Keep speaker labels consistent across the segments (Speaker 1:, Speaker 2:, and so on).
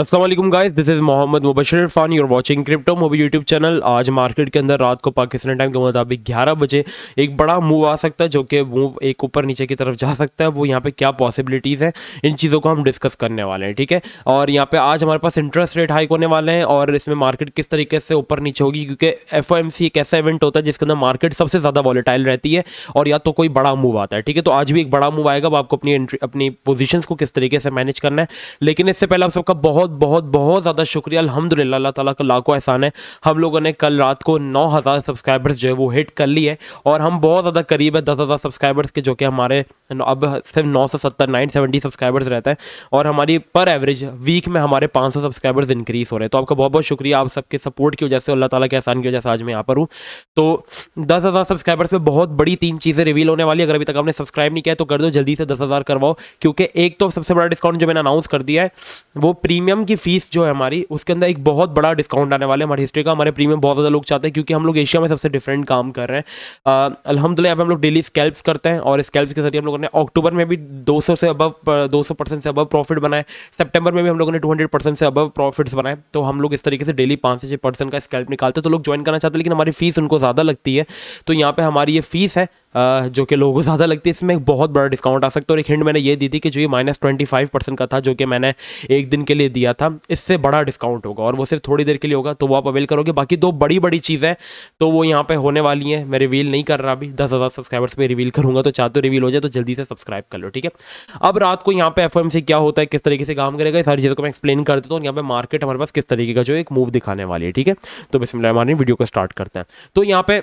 Speaker 1: Aslam guys this is Mohammad Mubashar Irfan you're watching Crypto Mobi YouTube channel आज market के अंदर रात को पाकिस्तान टाइम के मुताबिक 11 बजे एक बड़ा मूव आ सकता है जो कि मूव एक ऊपर नीचे की तरफ जा सकता है वो यहाँ पे क्या पॉसिबिलिटीज़ हैं इन चीज़ों को हम डिस्कस करने वाले हैं ठीक है और यहाँ पे आज हमारे पास इंटरेस्ट रेट हाइक होने वाले हैं और इसमें मार्केट किस तरीके से ऊपर नीचे होगी क्योंकि एफ एक ऐसा इवेंट होता है जिसके अंदर मार्केट सबसे ज़्यादा वॉलीटाइल रहती है और या तो कोई बड़ा मूव आता है ठीक है तो आज भी एक बड़ा मूव आएगा आपको अपनी अपनी पोजिशन को किस तरीके से मैनेज करना है लेकिन इससे पहले आप सबका बहुत बहुत बहुत बहुत ज़्यादा शुक्रिया अलहमदिल्ला अल्लाह ताला का लाखों एहसान है हम लोगों ने कल रात को नौ हज़ार सब्सक्राइबर्स जो है वो हिट कर ली है और हम बहुत ज़्यादा करीब है दस हज़ार सब्सक्राइबर्स के जो कि हमारे अब सिर्फ नौ सौ सत्तर नाइन सेवेंटी सब्सक्राइबर्स रहते हैं और हमारी पर एवरेज वीक में हमारे पाँच सौ सब्सक्राइबर्स इंक्रीज़ हो रहे हैं तो आपका बहुत बहुत शुक्रिया आप सबके सपोर्ट की वजह से अल्लाह ताला के एहसान की वजह से आज मैं यहाँ पर हूँ तो दस हज़ार सब्सक्राइबर्स में बहुत बड़ी तीन चीज़ें रिवील होने वाली अगर अभी तक आपने सब्सक्राइब नहीं किया तो कर दो जल्दी से दस हज़ार करवाओ क्योंकि एक तो सबसे बड़ा डिस्काउंट जो मैंने अनाउंस कर दिया है वो प्रीमियम प्रीमियम की फीस जो है हमारी उसके अंदर एक बहुत बड़ा डिस्काउंट आने वाले हमारी हिस्ट्री का हमारे प्रीमियम बहुत ज़्यादा लोग चाहते हैं क्योंकि हम लोग एशिया में सबसे डिफरेंट काम कर रहे हैं अलहमदिल्ला यहाँ पे हम लोग डेली स्कैल्प्स करते हैं और स्कैल्प्स के जरिए हम लोगों ने अक्टूबर में भी दो से अबव दो परसेंट से अबव प्रॉफिट बनाए सेप्टेम्बर में भी हम लोगों ने टू परसेंट से अबव प्रॉफिट्स बनाए तो हम लोग इस तरीके से डेली पाँच से छः परसेंट का स्कैल्प निकालते हैं तो लोग ज्वाइन करना चाहते हैं लेकिन हमारी फीस उनको ज़्यादा लगती है तो यहाँ पर हमारी ये फीस है जो कि लोगों को ज़्यादा लगती है इसमें एक बहुत बड़ा डिस्काउंट आ सकता है और एक हिंड मैंने ये दी थी कि जो ये माइनस ट्वेंटी फाइव परसेंट का था जो कि मैंने एक दिन के लिए दिया था इससे बड़ा डिस्काउंट होगा और वो सिर्फ थोड़ी देर के लिए होगा तो वो आप अवेल करोगे बाकी दो बड़ी बड़ी चीज़ें तो वो यहाँ पर होने वाली हैं मैं रिवील नहीं कर रहा अभी दस हज़ार सब्सक्राइबर्स में रिवील करूँगा तो चाहते हो तो रिवील हो जाए तो जल्दी से सब्सक्राइब कर लो ठीक है अब रात को यहाँ पे एफ से क्या होता है किस तरीके से काम करेगा सारी चीज़ों को मैं एक्सप्लेन कर देता हूँ यहाँ पर मार्केट हमारे पास किस तरीके का जो एक मूव दिखाने वाली है ठीक है तो मैं हमारी वीडियो को स्टार्ट करते हैं तो यहाँ पर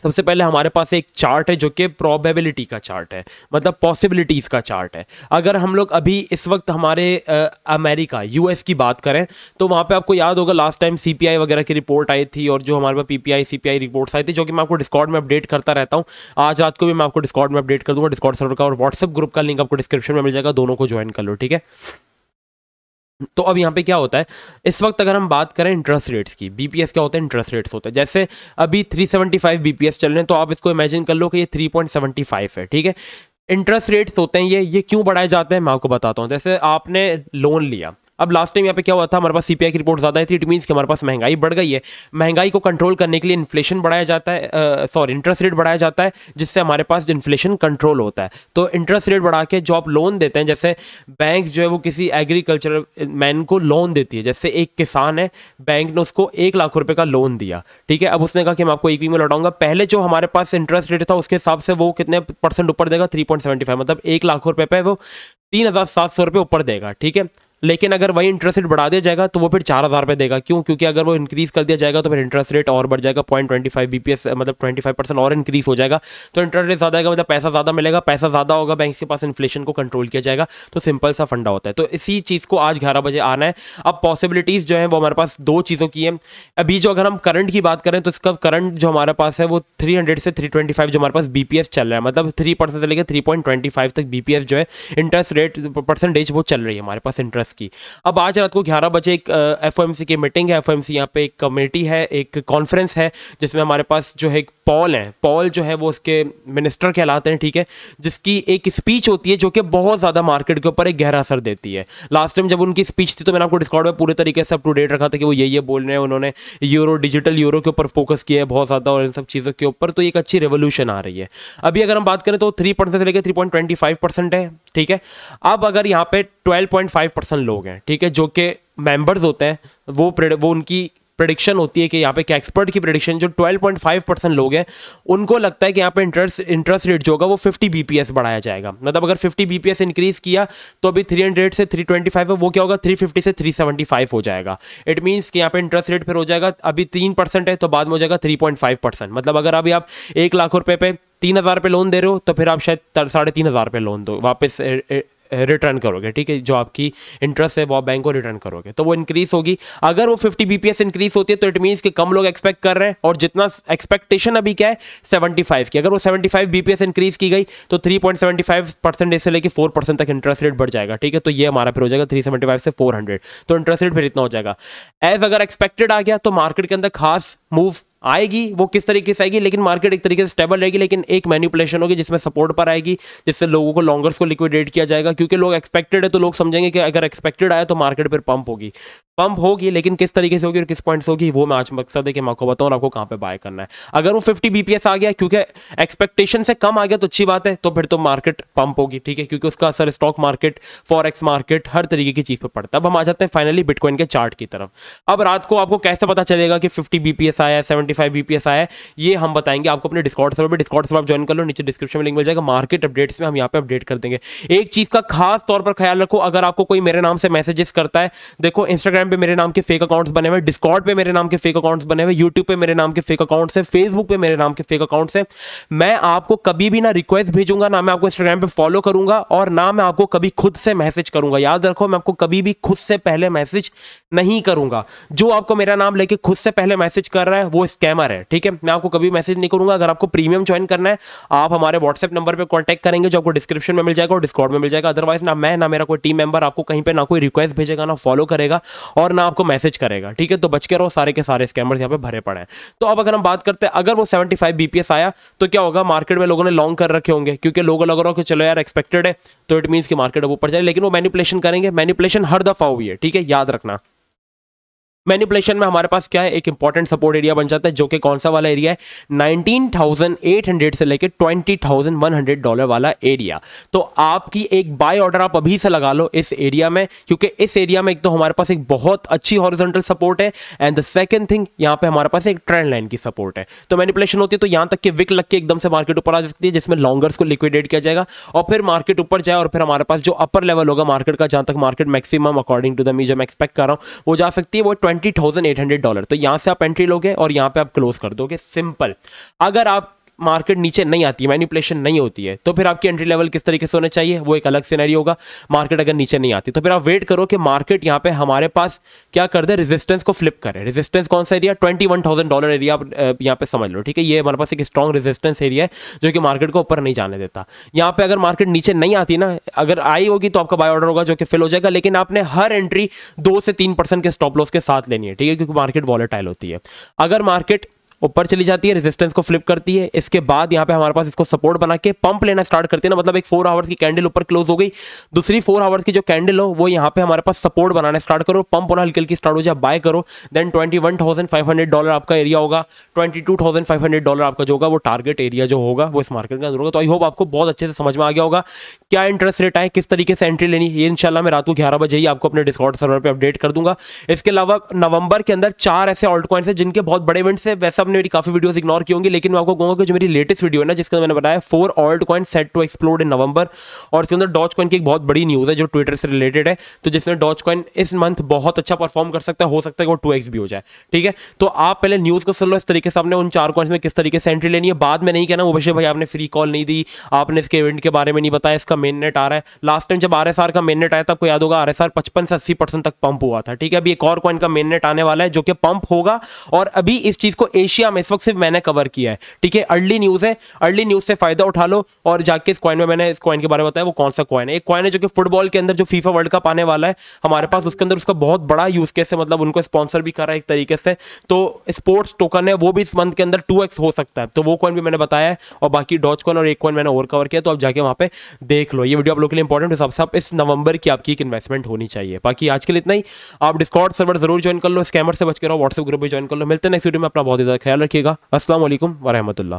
Speaker 1: सबसे पहले हमारे पास एक चार्ट है जो कि प्रोबेबिलिटी का चार्ट है मतलब पॉसिबिलिटीज़ का चार्ट है अगर हम लोग अभी इस वक्त हमारे आ, अमेरिका यूएस की बात करें तो वहाँ पे आपको याद होगा लास्ट टाइम सीपीआई वगैरह की रिपोर्ट आई थी और जो हमारे पास पीपीआई सीपीआई रिपोर्ट्स आई थी जो कि मैं आपको डिस्कॉर्ड में अपडेट करता रहता हूँ आज रात को भी मैं आपको डिस्कॉर्ड में अपडेट कर दूँगा डिस्कॉर्ड सर्वर का और व्हाट्सअप ग्रुप का लिंक आपको डिस्क्रिप्शन में मिल जाएगा दोनों को ज्वाइन कर लो ठीक है तो अब यहाँ पे क्या होता है इस वक्त अगर हम बात करें इंटरेस्ट रेट्स की बीपीएस क्या होता है इंटरेस्ट रेट्स होता है जैसे अभी 375 बीपीएस चल रहे हैं तो आप इसको इमेजिन कर लो कि ये 3.75 है ठीक है इंटरेस्ट रेट्स होते हैं ये ये क्यों बढ़ाए जाते हैं मैं आपको बताता हूँ जैसे आपने लोन लिया अब लास्ट टाइम यहाँ पे क्या हुआ था हमारे पास सीपीआई की रिपोर्ट ज़्यादा आई थी इट मीन्स कि हमारे पास महंगाई बढ़ गई है महंगाई को कंट्रोल करने के लिए इन्फ्लेशन बढ़ाया जाता है सॉरी इंटरेस्ट रेट बढ़ाया जाता है जिससे हमारे पास इन्फ्लेशन कंट्रोल होता है तो इंटरेस्ट रेट बढ़ा के जो आप लोन देते हैं जैसे बैंक जो है वो किसी एग्रीकल्चर मैन को लोन देती है जैसे एक किसान है बैंक ने उसको एक लाख रुपये का लोन दिया ठीक है अब उसने कहा कि मैं आपको एक वीक में लौटाऊंगा पहले जो हमारे पास इंटरेस्ट रेट था उसके हिसाब से वो कितने परसेंट ऊपर देगा थ्री पॉइंट सेवेंटी फाइव मतलब एक लाख रुपये पे वो तीन हज़ार सात सौ रुपये ऊपर देगा ठीक है लेकिन अगर वही इंटरेस्ट रेट बढ़ा दिया जाएगा तो वो फिर चार हज़ार रुपये देगा क्यों क्योंकि अगर वो इंक्रीज़ कर दिया जाएगा तो फिर इंटरेस्ट रेट और बढ़ जाएगा point twenty five B P S मतलब ट्वेंटी फाइव परसेंट और इंक्रीज़ हो जाएगा तो इंटरेस्ट रेट ज़्यादा आएगा मतलब पैसा ज़्यादा मिलेगा पैसा ज़्यादा होगा बैंक के पास इन्फ्लेशन को कंट्रोल किया जाएगा तो सिंपल सा फंडा होता है तो इसी चीज़ को आज ग्यारह बजे आना है अब पॉसिबिलिटीज़ जो है वो हमारे पास दो चीज़ों की है अभी जो अगर हम करंट की बात करें तो इसका करंट जो हमारे पास है वो थ्री हंड्रेड से थ्री ट्वेंटी फाइव जो हमारे पास बी पी एस चल रहा है मतलब थ्री परसेंट से लेकर थ्री पॉइंट ट्वेंटी फाइव तक बी पी एस जो है इंटरेस्ट रेट परसेंटेज वो चल रही है हमारे पास इंटरेस्ट की अब आज रात को ग्यारह बजे एक एफ की मीटिंग है एफ ओ यहाँ पे एक कमेटी है एक कॉन्फ्रेंस है जिसमें हमारे पास जो है पॉल हैं पॉल जो है वो उसके मिनिस्टर कहलाते हैं ठीक है जिसकी एक स्पीच होती है जो कि बहुत ज़्यादा मार्केट के ऊपर एक गहरा असर देती है लास्ट टाइम जब उनकी स्पीच थी तो मैंने आपको डिस्काउंट में पूरे तरीके से अप टू डेट रखा था कि वो ये ये बोल रहे हैं उन्होंने यूरो डिजिटल यूरो के ऊपर फोकस किया है बहुत ज़्यादा और इन सब चीज़ों के ऊपर तो एक अच्छी रेवोल्यूशन आ रही है अभी अगर हम बात करें तो थ्री परसेंट से लेकर three point twenty five percent है ठीक है अब अगर यहाँ पे ट्वेल्व पॉइंट फाइव परसेंट लोग हैं ठीक है जो कि मेंबर्स होते हैं वो वो उनकी प्रडिक्शन होती है कि यहाँ पे क्या एक्सपर्ट की प्रडिक्शन जो 12.5 परसेंट लोग हैं उनको लगता है कि यहाँ पे इंटरेस्ट इंटरेस्ट रेट जो होगा वो 50 बीपीएस बढ़ाया जाएगा मतलब अगर 50 बीपीएस इंक्रीज किया तो अभी 300 से 325 है वो क्या होगा 350 से 375 हो जाएगा इट मीन्स कि यहाँ पे इंटरेस्ट रेट फिर हो जाएगा अभी तीन है तो बाद में हो जाएगा थ्री मतलब अगर अभी आप एक लाख रुपये पे तीन हज़ार पे लोन दे रहे हो तो फिर आप शायद साढ़े तीन हज़ार पे लोन दो वापस रिटर्न करोगे ठीक है जो आपकी इंटरेस्ट है वो आप बैंक को रिटर्न करोगे तो वो इंक्रीज होगी अगर वो 50 बीपीएस इंक्रीज होती है तो इट मीन्स कि कम लोग एक्सपेक्ट कर रहे हैं और जितना एक्सपेक्टेशन अभी क्या है 75 की अगर वो 75 बीपीएस इंक्रीज की गई तो 3.75 परसेंट से लेकर 4 परसेंट तक इंटरेस्ट रेट बढ़ जाएगा ठीक है तो ये हमारा फिर हो जाएगा थ्री से फोर तो इंटरेस्ट रेट फिर इतना हो जाएगा एज अगर एक्सपेक्टेड आ गया तो मार्केट के अंदर खास मूव आएगी वो किस तरीके से आएगी लेकिन मार्केट एक तरीके से स्टेबल रहेगी लेकिन एक मैन्युपुलेशन होगी जिसमें सपोर्ट पर आएगी जिससे लोगों को लॉन्गर्स को लिक्विडेट किया जाएगा क्योंकि लोग एक्सपेक्टेड है तो लोग समझेंगे कि अगर एक्सपेक्टेड आया तो मार्केट पर पंप होगी पंप होगी लेकिन किस तरीके से होगी और किस पॉइंट से होगी वो मैं आज मकसद है कि मैं आपको बताऊँ और आपको कहाँ पर बाय करना है अगर वो फिफ्टी बीपीएस आ गया क्योंकि एक्सपेक्टेशन से कम आ गया तो अच्छी बात है तो फिर तो मार्केट पंप होगी ठीक है क्योंकि उसका असर स्टॉक मार्केट फॉरेक्स मार्केट हर तरीके की चीज़ पर पड़ता है अब हम आ जाते हैं फाइनली बिटकॉइन के चार्ट की तरफ अब रात को आपको कैसे पता चलेगा कि फिफ्टी बीपीएस आया सेवेंटी थर्टी फाइव बीपीएस आया है ये हम बताएंगे आपको अपने डिस्काउंट सर्वर पर डिस्काउंट सर्वर ज्वाइन कर लो नीचे डिस्क्रिप्शन में लिंक मिल जाएगा मार्केट अपडेट्स में हम यहाँ पे अपडेट कर देंगे एक चीज का खास तौर पर ख्याल रखो अगर आपको कोई मेरे नाम से मैसेजेस करता है देखो इंस्टाग्राम पे मेरे नाम के फेक अकाउंट्स बने हुए डिस्काउंट पे मेरे नाम के फेक अकाउंट्स बने हुए यूट्यूब पे मेरे नाम के फेक अकाउंट्स है फेसबुक पे मेरे नाम के फेक अकाउंट्स है मैं आपको कभी भी ना रिक्वेस्ट भेजूंगा ना मैं आपको इंस्टाग्राम पे फॉलो करूंगा और ना मैं आपको कभी खुद से मैसेज करूंगा याद रखो मैं आपको कभी भी खुद से पहले मैसेज नहीं करूंगा जो आपको मेरा नाम लेके खुद से पहले मैसेज कर रहा है वो स्कैमर है ठीक है मैं आपको कभी मैसेज नहीं करूंगा अगर आपको प्रीमियम ज्वाइन करना है आप हमारे व्हाट्सएप नंबर पर कॉन्टैक्ट करेंगे जो आपको डिस्क्रिप्शन में मिल जाएगा और डिस्कॉर्ड में मिल जाएगा अदरवाइज ना मैं ना मेरा कोई टीम मेंबर आपको कहीं पर ना कोई रिक्वेस्ट भेजेगा ना फॉलो करेगा और ना आपको मैसेज करेगा ठीक है तो बच के रहो सारे के सारे स्कैमर्स यहाँ पे भरे पड़े हैं तो अब अगर हम बात करते हैं अगर वो फाइव बीपीएस आया तो क्या होगा मार्केट में लोगों ने लॉन्ग कर रखे होंगे क्योंकि लोगों लग रहा हो कि चलो यार एक्सपेक्टेड है तो इट मीन्स कि मार्केट अब ऊपर जाए लेकिन वो मैनिपुलेशन करेंगे मैनिपुलेशन हर दफा हुई है ठीक है याद रखना मैनिपुलेशन में हमारे पास क्या है एक इंपॉर्टेंट सपोर्ट एरिया बन जाता है जो कि कौन सा वाला एरिया है 19,800 से लेके 20,100 डॉलर वाला एरिया तो आपकी एक बाय ऑर्डर आप अभी से लगा लो इस एरिया में क्योंकि इस एरिया में एक तो हमारे पास एक बहुत अच्छी हॉरिजॉन्टल सपोर्ट है एंड द सेकंड थिंग यहाँ पे हमारे पास एक ट्रेंड लाइन की सपोर्ट है तो मैनिपुलेशन होती है तो यहाँ तक के विक लग के एकदम से मार्केट ऊपर आ सकती है जिसमें लॉन्गर्स को लिक्विडेट किया जाएगा और फिर मार्केट ऊपर जाए और फिर हमारे पास जो अपर लेवल होगा मार्केट का जहां तक market maximum according to the me जो मैं एक्सपेक्ट कर रहा हूँ वो जा सकती है वो twenty thousand eight hundred dollar तो यहां से आप एंट्री लोगे और यहां पे आप क्लोज कर दोगे सिंपल अगर आप मार्केट नीचे नहीं आती है मैनिपुलेशन नहीं होती है तो फिर आपकी एंट्री लेवल किस तरीके से होना चाहिए वो एक अलग सीनरी होगा मार्केट अगर नीचे नहीं आती तो फिर आप वेट करो कि मार्केट यहाँ पे हमारे पास क्या कर दे रेजिस्टेंस को फ्लिप करे रेजिस्टेंस कौन सा area twenty one thousand dollar area आप यहाँ पे समझ लो ठीक है ये हमारे पास एक स्ट्रॉन्ग रेजिस्टेंस एरिया है जो कि मार्केट को ऊपर नहीं जाने देता यहाँ पे अगर मार्केट नीचे नहीं आती ना अगर आई होगी तो आपका बाय ऑर्डर होगा जो कि फिल हो जाएगा लेकिन आपने हर एंट्री दो से तीन परसेंट के स्टॉप लॉस के साथ लेनी है ठीक है क्योंकि मार्केट वॉलेटाइल होती है अगर मार्केट ऊपर चली जाती है रेजिस्टेंस को फ्लिप करती है इसके बाद यहाँ पे हमारे पास इसको सपोर्ट बना के पंप लेना स्टार्ट करती है ना मतलब एक फोर आवर्स की कैंडल ऊपर क्लोज हो गई दूसरी फोर आवर्स की जो कैंडल हो वो यहाँ पे हमारे पास सपोर्ट बनाना स्टार्ट करो पंप होना हल्की हल्की स्टार्ट हो जाए बाय करो then twenty one thousand five hundred dollar आपका एरिया होगा twenty two thousand five hundred dollar आपका जो होगा वो टारगेट एरिया जो होगा वो इस मार्केट का जरूर होगा तो आई होप आपको बहुत अच्छे से समझ में आ गया होगा क्या इंटरेस्ट रेट आए किस तरीके से एंट्री लेनी ये इनशाला मैं रात को ग्यारह बजे ही आपको अपने डिस्काउंट सर्वर पर अपडेट कर दूंगा इसके अलावा नवंबर के अंदर चार ऐसे ऑल्ट कॉइन्स है जिनके बहुत बड़े इवेंट्स है वैसे आपने मेरी काफी वीडियोस इग्नोर की होंगी लेकिन मैं आपको कहूंगा कि जो मेरी लेटेस्ट वीडियो है ना जिसका मैंने बताया four old coin set to explode in November और इसके अंदर डॉच कॉइन की एक बहुत बड़ी न्यूज़ है जो ट्विटर से रिलेटेड है तो जिसमें डॉच कॉइन इस मंथ बहुत अच्छा परफॉर्म कर सकता है हो सकता है वो टू भी हो जाए ठीक है तो आप पहले न्यूज़ को सुन लो इस तरीके से आपने उन चार कॉइन्स में किस तरीके से एंट्री लेनी है बाद में नहीं कहना मुबशर भाई आपने फ्री कॉल नहीं दी आपने इसके इवेंट के बारे में नहीं बताया इसका मेन नेट आ रहा है लास्ट टाइम जब आर का मेन नेट आया था आपको याद होगा आर पचपन से अस्सी तक पंप हुआ था ठीक है अभी एक और कॉइन का मेन नेट आने वाला है जो कि पंप होगा और अभी इस चीज़ को एशिया एशिया में इस वक्त सिर्फ मैंने कवर किया है ठीक है अर्ली न्यूज़ है अर्ली न्यूज़ से फायदा उठा लो और जाके इस कॉइन में मैंने इस कॉइन के बारे में बताया वो कौन सा कॉइन है एक कॉइन है जो कि फुटबॉल के अंदर जो फीफा वर्ल्ड कप आने वाला है हमारे पास उसके अंदर उसका बहुत बड़ा यूज केस है मतलब उनको स्पॉन्सर भी करा है एक तरीके से तो स्पोर्ट्स टोकन है वो भी इस मंथ के अंदर टू हो सकता है तो वो कॉइन भी मैंने बताया है और बाकी डॉच कॉइन और एक कॉइन मैंने और कवर किया तो आप जाके वहाँ पे देख लो ये वीडियो आप लोग के लिए इंपॉर्टेंट है सब इस नवंबर की आपकी एक इन्वेस्टमेंट होनी चाहिए बाकी आज के लिए इतना ही आप डिस्कॉर्ड सर्वर जरूर ज्वाइन कर लो स्कैमर से बच कर रहा हूँ व्हाट्सएप ग्रुप भी ज्वाइन कर लो मिलते हैं नेक्स्ट वीडियो में अपना बहुत ही ख्याल ख्याल रखिएगा असल वरहमल